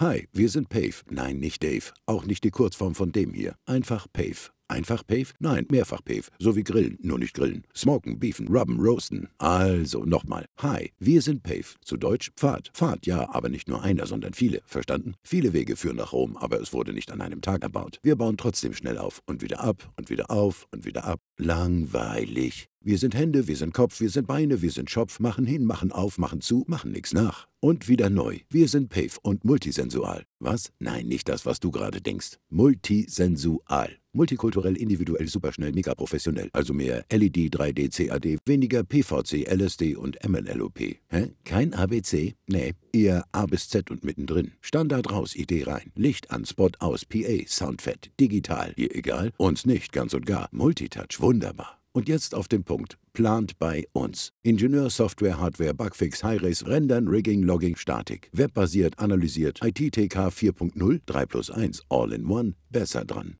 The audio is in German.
Hi, wir sind Pave. Nein, nicht Dave. Auch nicht die Kurzform von dem hier. Einfach Pave. Einfach Pave? Nein, mehrfach Pave. So wie Grillen, nur nicht Grillen. Smoken, Beefen, Rubben, Roasten. Also, nochmal. Hi, wir sind Pave. Zu Deutsch Pfad. Pfad, ja, aber nicht nur einer, sondern viele. Verstanden? Viele Wege führen nach Rom, aber es wurde nicht an einem Tag erbaut. Wir bauen trotzdem schnell auf und wieder ab und wieder auf und wieder ab. Langweilig. Wir sind Hände, wir sind Kopf, wir sind Beine, wir sind Schopf, machen hin, machen auf, machen zu, machen nichts nach. Und wieder neu. Wir sind PAVE und multisensual. Was? Nein, nicht das, was du gerade denkst. Multisensual. Multikulturell, individuell, superschnell, mega professionell. Also mehr LED, 3D, CAD, weniger PVC, LSD und MLLOP. Hä? Kein ABC? Nee. Eher A bis Z und mittendrin. Standard raus, Idee rein. Licht an, Spot aus, PA, Soundfett, digital. Ihr egal? Uns nicht, ganz und gar. Multitouch, wunderbar. Und jetzt auf den Punkt. Plant bei uns. Ingenieur, Software, Hardware, Bugfix, Highrace, Rendern, Rigging, Logging, Statik. Webbasiert, analysiert, ITTK 4.0, 3 plus 1, All in One, besser dran.